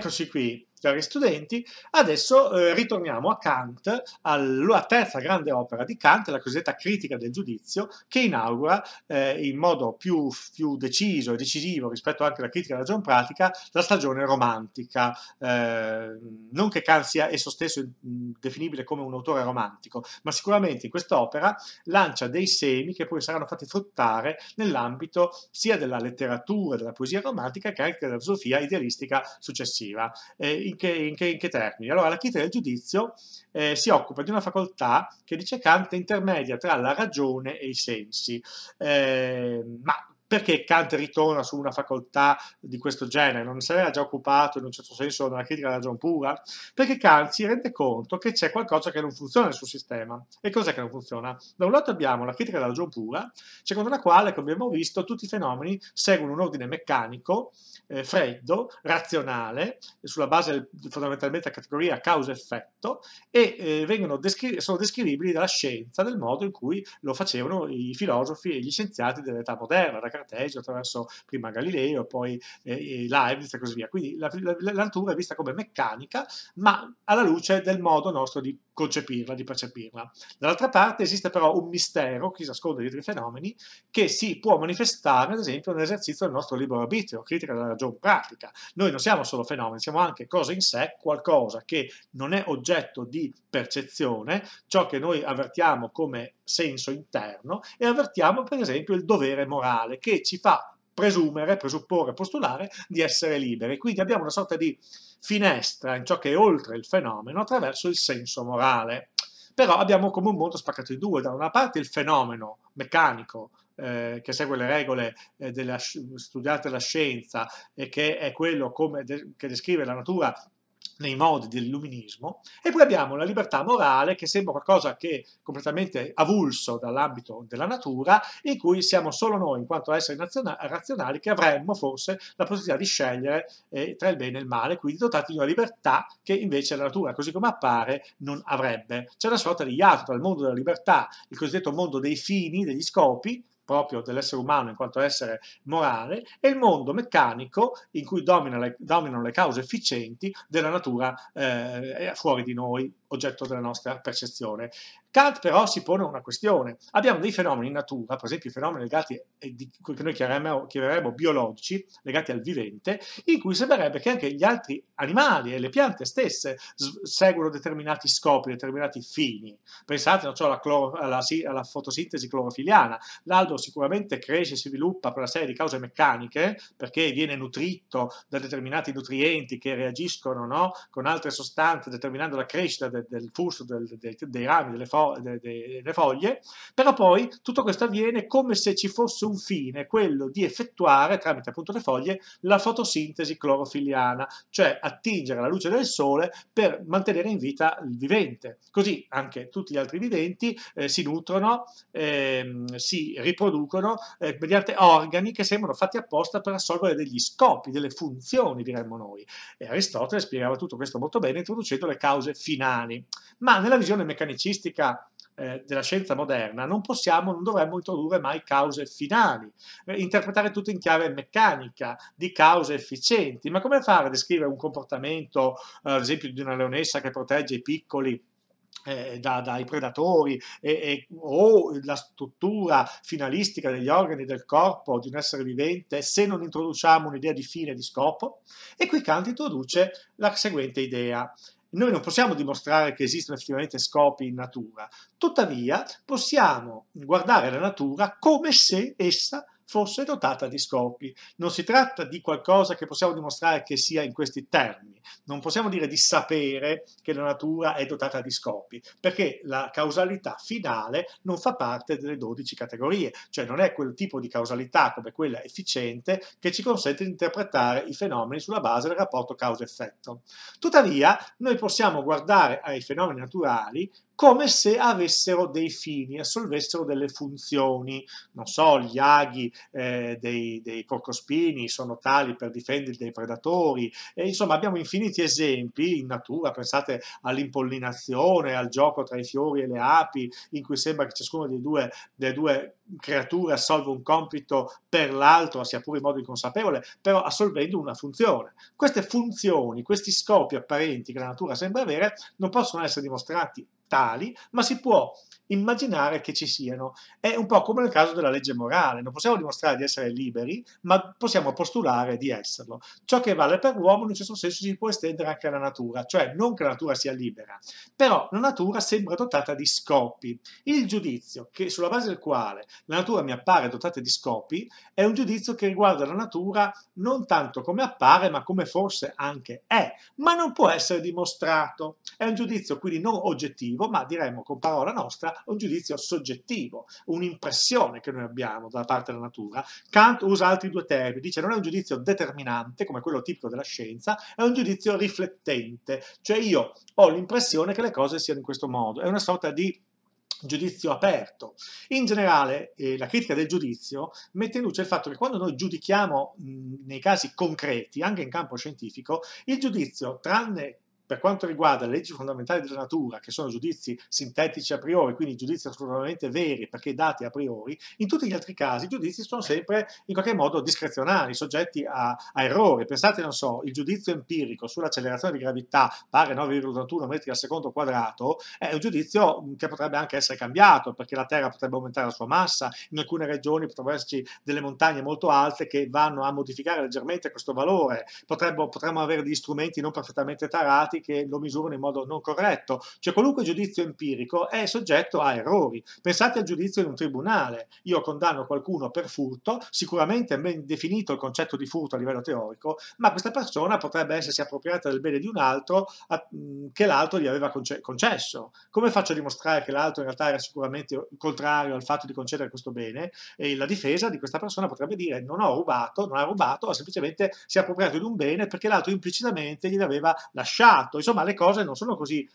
Eccoci qui tra gli studenti. Adesso eh, ritorniamo a Kant, alla terza grande opera di Kant, la cosiddetta critica del giudizio, che inaugura eh, in modo più, più, deciso e decisivo rispetto anche alla critica della ragione pratica la stagione romantica. Eh, non che Kant sia esso stesso definibile come un autore romantico, ma sicuramente in quest'opera lancia dei semi che poi saranno fatti fruttare nell'ambito sia della letteratura, della poesia romantica che anche della filosofia idealistica successiva. Eh, in che, in che, in che termini? Allora, la critica del giudizio eh, si occupa di una facoltà che dice Kant intermedia tra la ragione e i sensi, eh, ma perché Kant ritorna su una facoltà di questo genere? Non se n'era già occupato in un certo senso della critica della ragione pura? Perché Kant si rende conto che c'è qualcosa che non funziona nel suo sistema. E cos'è che non funziona? Da un lato abbiamo la critica della ragione pura, secondo la quale, come abbiamo visto, tutti i fenomeni seguono un ordine meccanico, eh, freddo, razionale, sulla base fondamentalmente della categoria causa-effetto, e eh, descri sono descrivibili dalla scienza, del modo in cui lo facevano i filosofi e gli scienziati dell'età moderna, da strategia attraverso prima Galileo, poi eh, Leibniz e così via. Quindi la, la, la natura è vista come meccanica, ma alla luce del modo nostro di concepirla, di percepirla. Dall'altra parte esiste però un mistero che si nasconde dietro i fenomeni che si può manifestare, ad esempio, nell'esercizio del nostro libero arbitrio, critica della ragione pratica. Noi non siamo solo fenomeni, siamo anche cose in sé, qualcosa che non è oggetto di percezione, ciò che noi avvertiamo come senso interno e avvertiamo per esempio il dovere morale che ci fa presumere, presupporre, postulare di essere liberi. Quindi abbiamo una sorta di finestra in ciò che è oltre il fenomeno attraverso il senso morale. Però abbiamo come un mondo spaccato in due, da una parte il fenomeno meccanico, eh, che segue le regole eh, della, studiate dalla scienza e che è quello de che descrive la natura nei modi dell'illuminismo, e poi abbiamo la libertà morale che sembra qualcosa che è completamente avulso dall'ambito della natura, in cui siamo solo noi, in quanto esseri razionali, che avremmo forse la possibilità di scegliere eh, tra il bene e il male, quindi dotati di una libertà che invece la natura, così come appare, non avrebbe. C'è una sorta di iato tra il mondo della libertà, il cosiddetto mondo dei fini, degli scopi, proprio dell'essere umano in quanto essere morale, e il mondo meccanico in cui le, dominano le cause efficienti della natura eh, fuori di noi, oggetto della nostra percezione. Kant però si pone una questione. Abbiamo dei fenomeni in natura, per esempio fenomeni legati, a eh, quelli che noi chiameremo, chiameremmo biologici, legati al vivente, in cui sembrerebbe che anche gli altri animali e le piante stesse seguono determinati scopi, determinati fini. Pensate so, alla, cloro, alla, alla, fotosintesi clorofiliana. L'albero sicuramente cresce e si sviluppa per una serie di cause meccaniche, perché viene nutrito da determinati nutrienti che reagiscono no, con altre sostanze, determinando la crescita del, del fusto, del, del, dei rami, delle foglie, fo delle foglie, però poi tutto questo avviene come se ci fosse un fine, quello di effettuare tramite appunto le foglie la fotosintesi clorofiliana, cioè attingere la luce del sole per mantenere in vita il vivente. Così anche tutti gli altri viventi eh, si nutrono, eh, si riproducono eh, mediante organi che sembrano fatti apposta per assolvere degli scopi, delle funzioni, diremmo noi. E Aristotele spiegava tutto questo molto bene introducendo le cause finali. Ma nella visione meccanicistica eh, della scienza moderna, non possiamo, non dovremmo introdurre mai cause finali, eh, interpretare tutto in chiave meccanica di cause efficienti. Ma come fare a descrivere un comportamento, eh, ad esempio, di una leonessa che protegge i piccoli? Eh, da, dai predatori e, e, o la struttura finalistica degli organi del corpo di un essere vivente se non introduciamo un'idea di fine, e di scopo. E qui Kant introduce la seguente idea. Noi non possiamo dimostrare che esistono effettivamente scopi in natura, tuttavia possiamo guardare la natura come se essa fosse dotata di scopi. Non si tratta di qualcosa che possiamo dimostrare che sia in questi termini, non possiamo dire di sapere che la natura è dotata di scopi, perché la causalità finale non fa parte delle 12 categorie, cioè non è quel tipo di causalità come quella efficiente che ci consente di interpretare i fenomeni sulla base del rapporto causa-effetto. Tuttavia, noi possiamo guardare ai fenomeni naturali come se avessero dei fini, assolvessero delle funzioni. Non so, gli aghi eh, dei, dei porcospini sono tali per difenderli dai predatori, e, insomma abbiamo infiniti esempi in natura, pensate all'impollinazione, al gioco tra i fiori e le api, in cui sembra che ciascuna delle due, delle due creature assolva un compito per l'altro, sia pure in modo inconsapevole, però assolvendo una funzione. Queste funzioni, questi scopi apparenti che la natura sembra avere, non possono essere dimostrati tali, ma si può immaginare che ci siano. È un po' come nel caso della legge morale, non possiamo dimostrare di essere liberi, ma possiamo postulare di esserlo. Ciò che vale per l'uomo in un certo senso si può estendere anche alla natura, cioè non che la natura sia libera, però la natura sembra dotata di scopi. Il giudizio che, sulla base del quale la natura mi appare dotata di scopi è un giudizio che riguarda la natura non tanto come appare, ma come forse anche è, ma non può essere dimostrato. È un giudizio quindi non oggettivo, oggettivo, ma diremmo con parola nostra un giudizio soggettivo, un'impressione che noi abbiamo dalla parte della natura. Kant usa altri due termini, dice non è un giudizio determinante, come quello tipico della scienza, è un giudizio riflettente, cioè io ho l'impressione che le cose siano in questo modo, è una sorta di giudizio aperto. In generale, eh, la critica del giudizio mette in luce il fatto che quando noi giudichiamo mh, nei casi concreti, anche in campo scientifico, il giudizio, tranne per quanto riguarda le leggi fondamentali della natura, che sono giudizi sintetici a priori, quindi giudizi assolutamente veri perché dati a priori, in tutti gli altri casi i giudizi sono sempre in qualche modo discrezionali, soggetti a, a errori. Pensate, non so, il giudizio empirico sull'accelerazione di gravità pari a 9,81 metri al secondo quadrato è un giudizio che potrebbe anche essere cambiato perché la Terra potrebbe aumentare la sua massa, in alcune regioni potrebbero esserci delle montagne molto alte che vanno a modificare leggermente questo valore, potrebbe, potremmo avere degli strumenti non perfettamente tarati dati che lo misurano in modo non corretto. Cioè qualunque giudizio empirico è soggetto a errori. Pensate al giudizio in un tribunale. Io condanno qualcuno per furto, sicuramente è ben definito il concetto di furto a livello teorico, ma questa persona potrebbe essersi appropriata del bene di un altro a, che l'altro gli aveva concesso. Come faccio a dimostrare che l'altro in realtà era sicuramente contrario al fatto di concedere questo bene? E la difesa di questa persona potrebbe dire non ho rubato, non ha rubato, ha semplicemente si è appropriato di un bene perché l'altro implicitamente gliel'aveva lasciato fatto. Insomma, le cose non sono così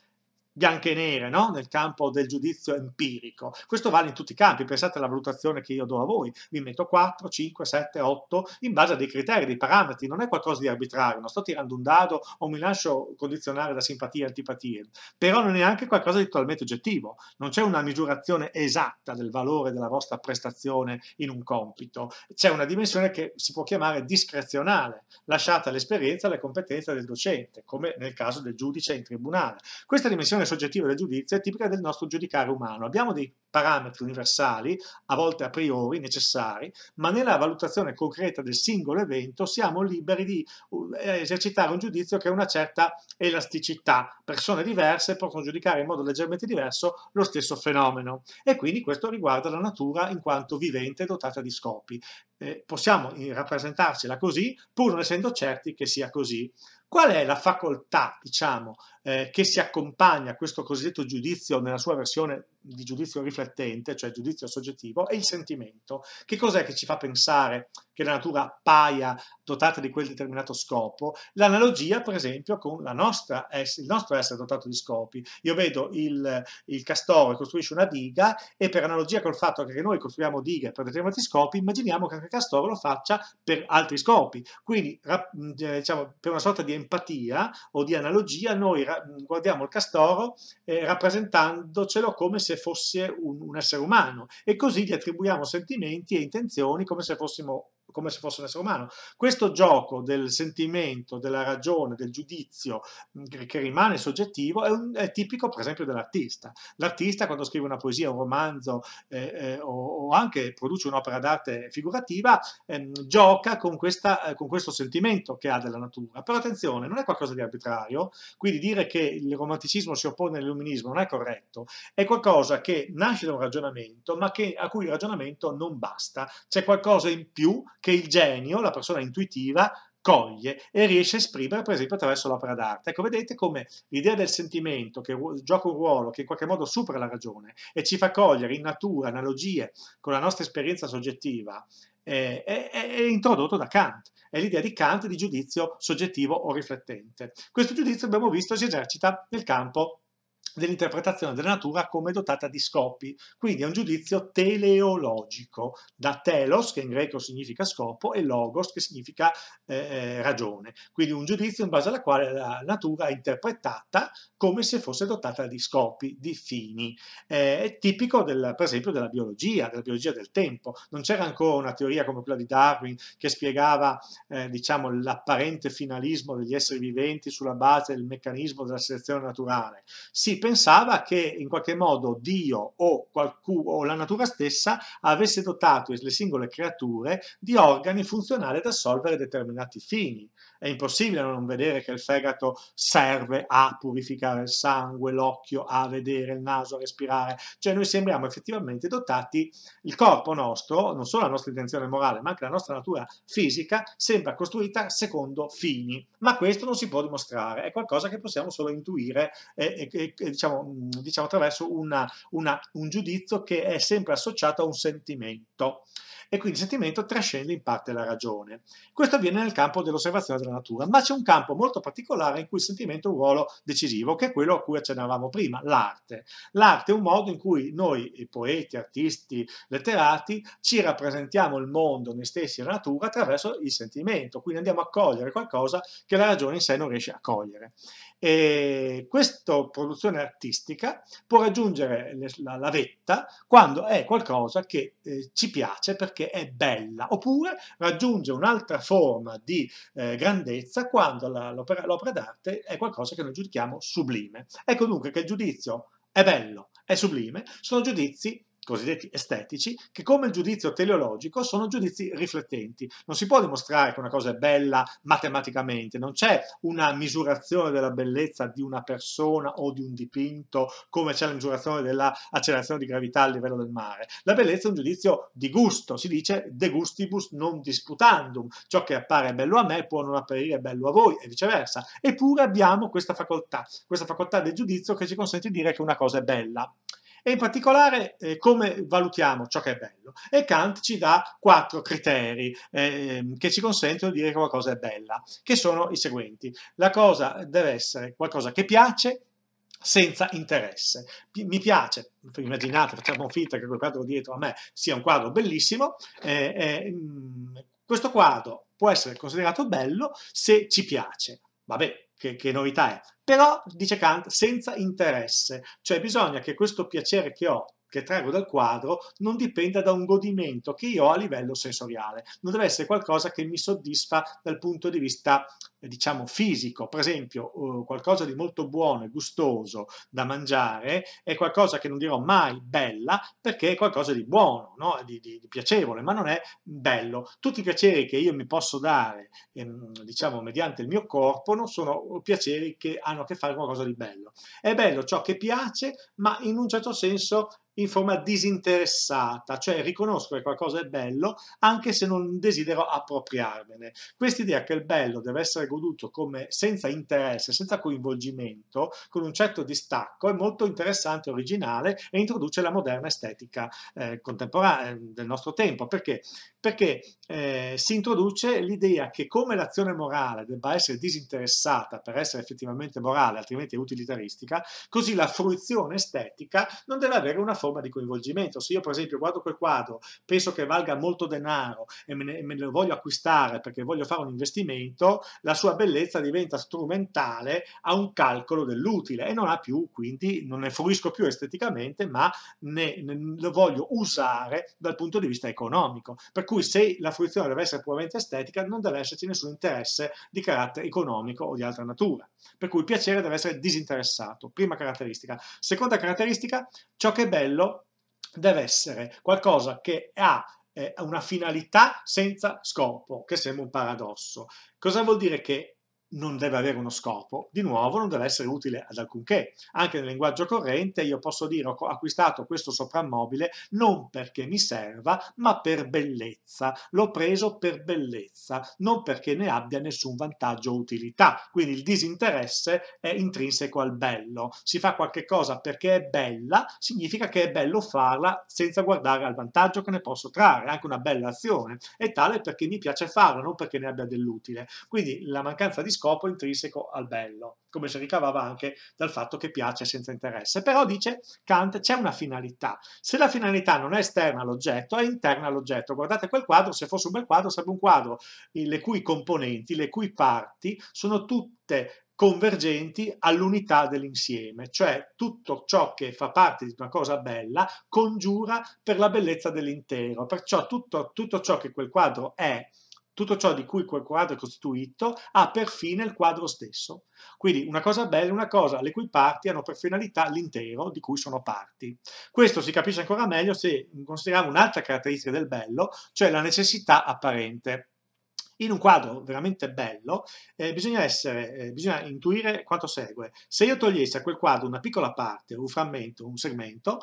bianche e nere no? nel campo del giudizio empirico. Questo vale in tutti i campi, pensate alla valutazione che io do a voi, vi metto 4, 5, 7, 8 in base a dei criteri, dei parametri, non è qualcosa di arbitrario, non sto tirando un dado o mi lascio condizionare da simpatie e antipatie, però non è neanche qualcosa di totalmente oggettivo, non c'è una misurazione esatta del valore della vostra prestazione in un compito, c'è una dimensione che si può chiamare discrezionale, lasciata all'esperienza e alle competenze del docente, come nel caso del giudice in tribunale. Questa dimensione L'opinione soggettiva del giudizio è tipica del nostro giudicare umano. Abbiamo dei parametri universali, a volte a priori, necessari, ma nella valutazione concreta del singolo evento siamo liberi di uh, esercitare un giudizio che ha una certa elasticità. Persone diverse possono giudicare in modo leggermente diverso lo stesso fenomeno e quindi questo riguarda la natura in quanto vivente dotata di scopi. Eh, possiamo eh, rappresentarcela così pur non essendo certi che sia così. Qual è la facoltà, diciamo, eh, che si accompagna a questo cosiddetto giudizio nella sua versione di giudizio riflettente, cioè giudizio soggettivo, e il sentimento. Che cos'è che ci fa pensare che la natura appaia dotata di quel determinato scopo? L'analogia, per esempio, con nostra, il nostro essere dotato di scopi. Io vedo il, il castore costruisce una diga e per analogia col fatto che noi costruiamo dighe per determinati scopi, immaginiamo che anche il castore lo faccia per altri scopi. Quindi, diciamo, per una sorta di empatia o di analogia, noi guardiamo il castoro eh, rappresentandocelo come se se fosse un, un essere umano e così gli attribuiamo sentimenti e intenzioni come se fossimo come se fosse un essere umano. Questo gioco del sentimento, della ragione, del giudizio mm, che rimane soggettivo è, un, è tipico per esempio dell'artista. L'artista quando scrive una poesia, un romanzo eh, eh, o, o, anche produce un'opera d'arte figurativa eh, gioca con, questa, eh, con, questo sentimento che ha della natura. Però attenzione, non è qualcosa di arbitrario, quindi dire che il romanticismo si oppone all'illuminismo non è corretto, è qualcosa che nasce da un ragionamento ma che, a cui il ragionamento non basta, c'è qualcosa in più che il genio, la persona intuitiva, coglie e riesce a esprimere per esempio attraverso l'opera d'arte. Ecco, vedete come l'idea del sentimento che gioca un ruolo che in qualche modo supera la ragione e ci fa cogliere in natura analogie con la nostra esperienza soggettiva eh, è, è, introdotto da Kant. È l'idea di Kant di giudizio soggettivo o riflettente. Questo giudizio, abbiamo visto, si esercita nel campo dell'interpretazione della natura come dotata di scopi. Quindi è un giudizio teleologico, da telos, che in greco significa scopo, e logos, che significa eh, eh ragione. Quindi un giudizio in base alla quale la natura è interpretata come se fosse dotata di scopi, di fini. Eh, è tipico, del, per esempio, della biologia, della biologia del tempo. Non c'era ancora una teoria come quella di Darwin che spiegava eh, diciamo, l'apparente finalismo degli esseri viventi sulla base del meccanismo della selezione naturale. Sì, pensava che in qualche modo Dio o, qualcuno, o la natura stessa avesse dotato le singole creature di organi funzionali ad assolvere determinati fini è impossibile non vedere che il fegato serve a purificare il sangue, l'occhio a vedere, il naso a respirare, cioè noi sembriamo effettivamente dotati, il corpo nostro, non solo la nostra intenzione morale, ma anche la nostra natura fisica, sembra costruita secondo fini, ma questo non si può dimostrare, è qualcosa che possiamo solo intuire, eh, eh, eh, diciamo, diciamo, attraverso una, una, un giudizio che è sempre associato a un sentimento e quindi il sentimento trascende in parte la ragione. Questo avviene nel campo dell'osservazione della natura, ma c'è un campo molto particolare in cui il sentimento ha un ruolo decisivo, che è quello a cui accennavamo prima, l'arte. L'arte è un modo in cui noi, poeti, artisti, letterati, ci rappresentiamo il mondo, noi stessi e la natura attraverso il sentimento, quindi andiamo a cogliere qualcosa che la ragione in sé non riesce a cogliere. E questa produzione artistica può raggiungere la, la vetta quando è qualcosa che eh, ci piace perché è bella, oppure raggiunge un'altra forma di eh, grandezza quando l'opera d'arte è qualcosa che noi giudichiamo sublime. Ecco dunque che il giudizio è bello, è sublime, sono giudizi cosiddetti estetici, che come il giudizio teleologico sono giudizi riflettenti. Non si può dimostrare che una cosa è bella matematicamente, non c'è una misurazione della bellezza di una persona o di un dipinto come c'è la misurazione dell'accelerazione di gravità a livello del mare. La bellezza è un giudizio di gusto, si dice de gustibus non disputandum, ciò che appare bello a me può non apparire bello a voi e viceversa. Eppure abbiamo questa facoltà, questa facoltà del giudizio che ci consente di dire che una cosa è bella. E in particolare eh, come valutiamo ciò che è bello? E Kant ci dà quattro criteri eh, che ci consentono di dire che qualcosa è bella, che sono i seguenti. La cosa deve essere qualcosa che piace, senza interesse. mi piace, immaginate, facciamo finta che quel quadro dietro a me sia un quadro bellissimo, eh, eh, mm, questo quadro può essere considerato bello se ci piace. Vabbè, che, che novità è. Però, dice Kant, senza interesse, cioè bisogna che questo piacere che ho che traggo dal quadro non dipenda da un godimento che io ho a livello sensoriale, non deve essere qualcosa che mi soddisfa dal punto di vista eh, diciamo fisico, per esempio eh, qualcosa di molto buono e gustoso da mangiare è qualcosa che non dirò mai bella perché è qualcosa di buono, no? di, di, di, piacevole, ma non è bello. Tutti i piaceri che io mi posso dare, ehm, diciamo, mediante il mio corpo, non sono piaceri che hanno a che fare con qualcosa di bello. È bello ciò che piace, ma in un certo senso in forma disinteressata, cioè riconosco che qualcosa è bello anche se non desidero appropriarmene. Quest'idea che il bello deve essere goduto come senza interesse, senza coinvolgimento, con un certo distacco, è molto interessante, originale e introduce la moderna estetica eh, contemporanea ehm, del nostro tempo. Perché? Perché eh, si introduce l'idea che come l'azione morale debba essere disinteressata per essere effettivamente morale, altrimenti è utilitaristica, così la fruizione estetica non deve avere una forma forma di coinvolgimento. Se io per esempio guardo quel quadro, penso che valga molto denaro e me ne, me ne voglio acquistare perché voglio fare un investimento, la sua bellezza diventa strumentale a un calcolo dell'utile e non ha più, quindi non ne fruisco più esteticamente, ma ne, ne, lo voglio usare dal punto di vista economico. Per cui se la fruizione deve essere puramente estetica, non deve esserci nessun interesse di carattere economico o di altra natura. Per cui il piacere deve essere disinteressato, prima caratteristica. Seconda caratteristica, ciò che è bello bello deve essere qualcosa che ha eh, una finalità senza scopo, che sembra un paradosso. Cosa vuol dire che non deve avere uno scopo, di nuovo non deve essere utile ad alcunché. Anche nel linguaggio corrente io posso dire ho acquistato questo soprammobile non perché mi serva, ma per bellezza. L'ho preso per bellezza, non perché ne abbia nessun vantaggio o utilità. Quindi il disinteresse è intrinseco al bello. Si fa qualche cosa perché è bella, significa che è bello farla senza guardare al vantaggio che ne posso trarre. Anche una bella azione è tale perché mi piace farla, non perché ne abbia dell'utile. Quindi la mancanza di scopo scopo intrinseco al bello, come si ricavava anche dal fatto che piace senza interesse. Però dice Kant c'è una finalità. Se la finalità non è esterna all'oggetto, è interna all'oggetto. Guardate quel quadro, se fosse un bel quadro, sarebbe un quadro le cui componenti, le cui parti sono tutte convergenti all'unità dell'insieme, cioè tutto ciò che fa parte di una cosa bella congiura per la bellezza dell'intero, perciò tutto, tutto ciò che quel quadro è tutto ciò di cui quel quadro è costituito ha per fine il quadro stesso. Quindi una cosa bella è una cosa le cui parti hanno per finalità l'intero di cui sono parti. Questo si capisce ancora meglio se consideriamo un'altra caratteristica del bello, cioè la necessità apparente. In un quadro veramente bello eh, bisogna, essere, eh, bisogna, intuire quanto segue. Se io togliessi a quel quadro una piccola parte, un frammento, un segmento,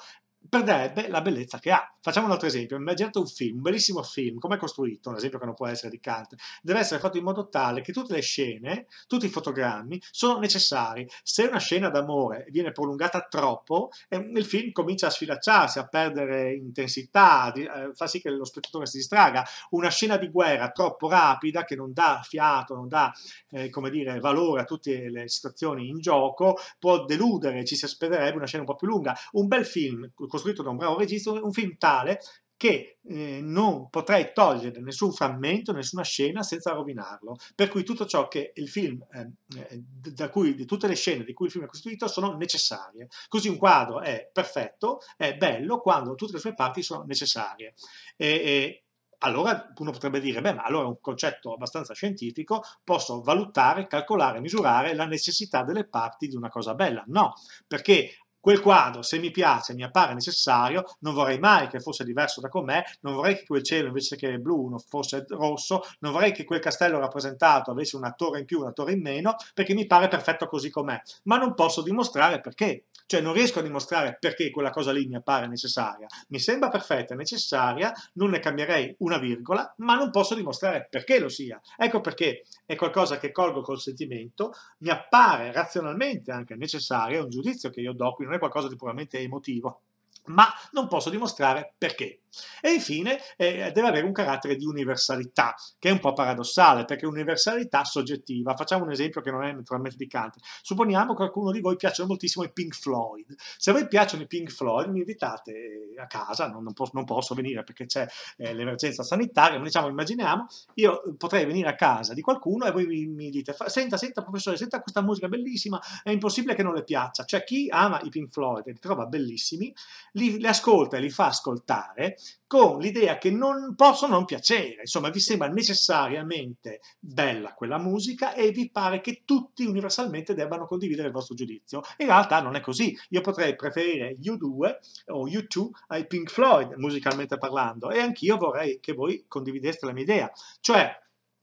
perderebbe la bellezza che ha. Facciamo un altro esempio, immaginate un film, un bellissimo film, come è costruito, un esempio che non può essere di Kant, deve essere fatto in modo tale che tutte le scene, tutti i fotogrammi sono necessari. Se una scena d'amore viene prolungata troppo, eh, il film comincia a sfilacciarsi, a perdere intensità, di, eh, fa sì che lo spettatore si distraga. Una scena di guerra troppo rapida, che non dà fiato, non dà eh, come dire, valore a tutte le situazioni in gioco, può deludere, ci si aspetterebbe una scena un po' più lunga. Un bel film costruito da un bravo regista, un film tale che eh, non potrei togliere nessun frammento, nessuna scena senza rovinarlo. Per cui tutto ciò che il film, ehm, eh, da cui, di tutte le scene di cui il film è costruito, sono necessarie. Così un quadro è perfetto, è bello quando tutte le sue parti sono necessarie. E, e allora uno potrebbe dire, beh, ma allora è un concetto abbastanza scientifico, posso valutare, calcolare, misurare la necessità delle parti di una cosa bella. No, perché Quel quadro, se mi piace, mi appare necessario, non vorrei mai che fosse diverso da com'è, non vorrei che quel cielo invece che blu fosse rosso, non vorrei che quel castello rappresentato avesse una torre in più, una torre in meno, perché mi pare perfetto così com'è, ma non posso dimostrare perché, cioè non riesco a dimostrare perché quella cosa lì mi appare necessaria, mi sembra perfetta e necessaria, non ne cambierei una virgola, ma non posso dimostrare perché lo sia. Ecco perché è qualcosa che colgo col sentimento, mi appare razionalmente anche necessaria, è un giudizio che io do qui non è qualcosa di puramente emotivo, ma non posso dimostrare perché. E infine eh, deve avere un carattere di universalità, che è un po' paradossale, perché universalità soggettiva. Facciamo un esempio che non è naturalmente di Kant. Supponiamo che qualcuno di voi piaccia moltissimo i Pink Floyd. Se a voi piacciono i Pink Floyd, mi invitate a casa, non, non, posso, non posso, venire perché c'è eh, l'emergenza sanitaria, ma diciamo, immaginiamo, io potrei venire a casa di qualcuno e voi mi, mi dite, senta, senta professore, senta questa musica bellissima, è impossibile che non le piaccia. Cioè chi ama i Pink Floyd e li trova bellissimi, li, li ascolta e li fa ascoltare, con l'idea che non posso non piacere, insomma vi sembra necessariamente bella quella musica e vi pare che tutti universalmente debbano condividere il vostro giudizio. In realtà non è così, io potrei preferire U2 o U2 ai Pink Floyd musicalmente parlando e anch'io vorrei che voi condivideste la mia idea, cioè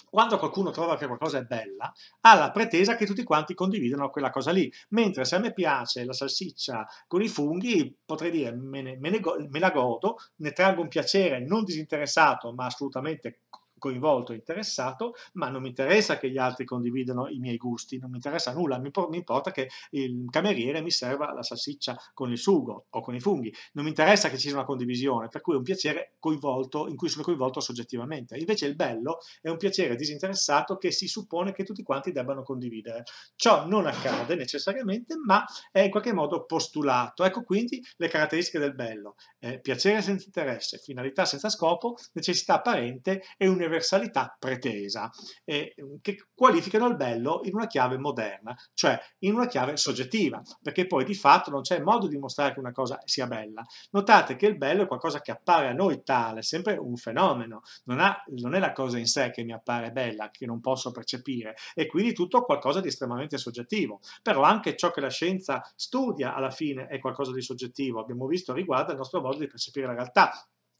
quando qualcuno trova che qualcosa è bella, ha la pretesa che tutti quanti condividano quella cosa lì. Mentre se a me piace la salsiccia con i funghi, potrei dire me, ne, me, ne me la godo, ne traggo un piacere non disinteressato, ma assolutamente coinvolto, e interessato, ma non mi interessa che gli altri condividano i miei gusti, non mi interessa nulla, mi, mi importa che il cameriere mi serva la salsiccia con il sugo o con i funghi, non mi interessa che ci sia una condivisione, per cui è un piacere coinvolto in cui sono coinvolto soggettivamente. Invece il bello è un piacere disinteressato che si suppone che tutti quanti debbano condividere. Ciò non accade necessariamente, ma è in qualche modo postulato. Ecco quindi le caratteristiche del bello. Eh, piacere senza interesse, finalità senza scopo, necessità apparente e un universalità pretesa, e mm, che qualificano il bello in una chiave moderna, cioè in una chiave soggettiva, perché poi di fatto non c'è modo di mostrare che una cosa sia bella. Notate che il bello è qualcosa che appare a noi tale, sempre un fenomeno, non, ha, non è la cosa in sé che mi appare bella, che non posso percepire, e quindi tutto qualcosa di estremamente soggettivo. Però anche ciò che la scienza studia alla fine è qualcosa di soggettivo, abbiamo visto riguardo al nostro modo di percepire la realtà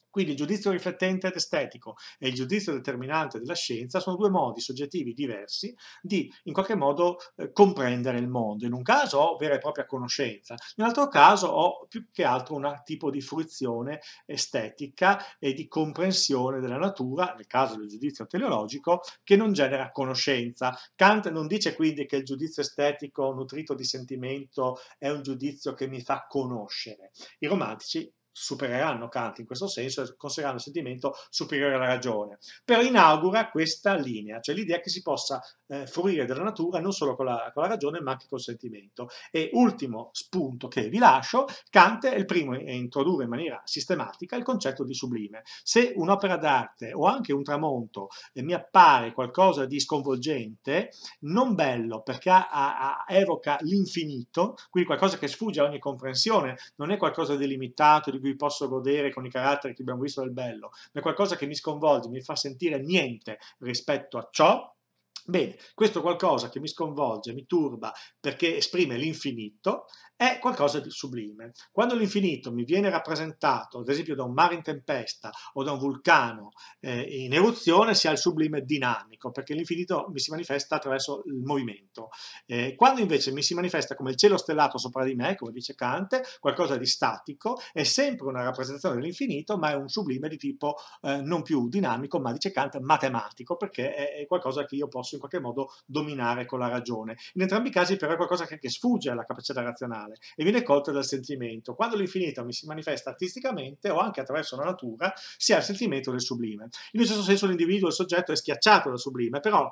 quindi il giudizio riflettente ed estetico e il giudizio determinante della scienza sono due modi soggettivi diversi di in qualche modo eh, comprendere il mondo. In un caso ho vera e propria conoscenza, nell'altro caso ho più che altro un tipo di fruizione estetica e di comprensione della natura, nel caso del giudizio teleologico, che non genera conoscenza. Kant non dice quindi che il giudizio estetico nutrito di sentimento è un giudizio che mi fa conoscere. I romantici supereranno Kant in questo senso e considerano il sentimento superiore alla ragione. Però inaugura questa linea, cioè l'idea che si possa eh, fruire della natura non solo con la, con la, ragione ma anche col sentimento. E ultimo spunto che vi lascio, Kant è il primo a introdurre in maniera sistematica il concetto di sublime. Se un'opera d'arte o anche un tramonto eh, mi appare qualcosa di sconvolgente, non bello perché ha, ha, evoca l'infinito, quindi qualcosa che sfugge a ogni comprensione, non è qualcosa di limitato, di cui cui posso godere con i caratteri che abbiamo visto del bello, ma è qualcosa che mi sconvolge, mi fa sentire niente rispetto a ciò Bene, questo qualcosa che mi sconvolge, mi turba, perché esprime l'infinito, è qualcosa di sublime. Quando l'infinito mi viene rappresentato, ad esempio, da un mare in tempesta o da un vulcano eh, in eruzione, si ha il sublime dinamico, perché l'infinito mi si manifesta attraverso il movimento. Eh, quando invece mi si manifesta come il cielo stellato sopra di me, come dice Kant, qualcosa di statico, è sempre una rappresentazione dell'infinito, ma è un sublime di tipo eh, non più dinamico, ma dice Kant matematico, perché è, qualcosa che io posso in qualche modo dominare con la ragione. In entrambi i casi però è qualcosa che, che sfugge alla capacità razionale e viene colta dal sentimento. Quando l'infinito mi si manifesta artisticamente o anche attraverso la natura, si ha il sentimento del sublime. In un certo senso l'individuo, il soggetto è schiacciato dal sublime, però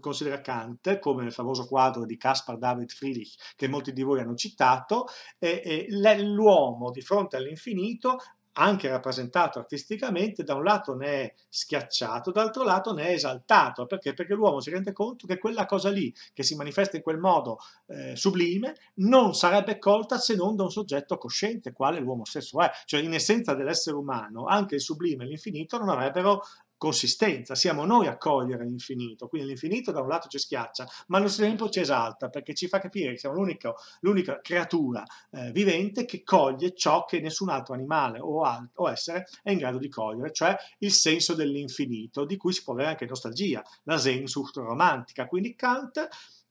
considera Kant, come nel famoso quadro di Caspar David Friedrich che molti di voi hanno citato, eh, eh, l'uomo di fronte all'infinito anche rappresentato artisticamente, da un lato ne è schiacciato, dall'altro lato ne è esaltato. Perché? Perché l'uomo si rende conto che quella cosa lì, che si manifesta in quel modo eh, sublime, non sarebbe colta se non da un soggetto cosciente, quale l'uomo stesso è. Cioè, in essenza dell'essere umano, anche il sublime e l'infinito non avrebbero consistenza, siamo noi a cogliere l'infinito, quindi l'infinito da un lato ci schiaccia, ma allo stesso tempo ci esalta perché ci fa capire che siamo l'unica, creatura eh, vivente che coglie ciò che nessun altro animale o, alt o essere è in grado di cogliere, cioè il senso dell'infinito, di cui si può avere anche nostalgia, la Sehnsucht romantica. Quindi Kant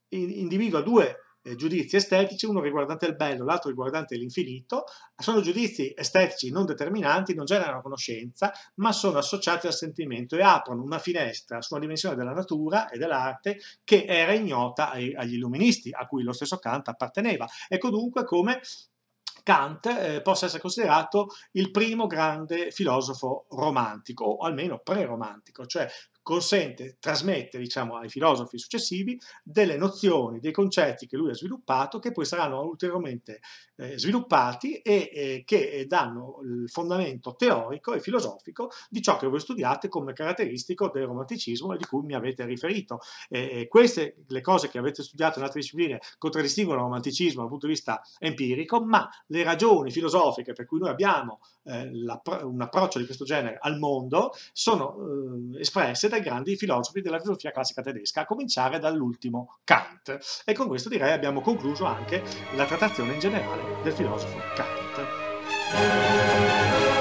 individua due eh, giudizi estetici, uno riguardante il bello, l'altro riguardante l'infinito, sono giudizi estetici non determinanti, non generano conoscenza, ma sono associati al sentimento e aprono una finestra sulla dimensione della natura e dell'arte che era ignota ai, agli illuministi, a cui lo stesso Kant apparteneva. Ecco dunque come Kant eh, possa essere considerato il primo grande filosofo romantico, o almeno pre-romantico, cioè consente trasmette diciamo, ai filosofi successivi delle nozioni, dei concetti che lui ha sviluppato, che poi saranno ulteriormente eh, sviluppati e eh, che eh, danno il fondamento teorico e filosofico di ciò che voi studiate come caratteristico del romanticismo e di cui mi avete riferito. Eh, queste le cose che avete studiato in altre discipline contraddistinguono il romanticismo dal punto di vista empirico, ma le ragioni filosofiche per cui noi abbiamo eh, la, un approccio di questo genere al mondo sono eh, espresse dai grandi filosofi della filosofia classica tedesca, a cominciare dall'ultimo Kant. E con questo direi abbiamo concluso anche la trattazione in generale del filosofo Kant.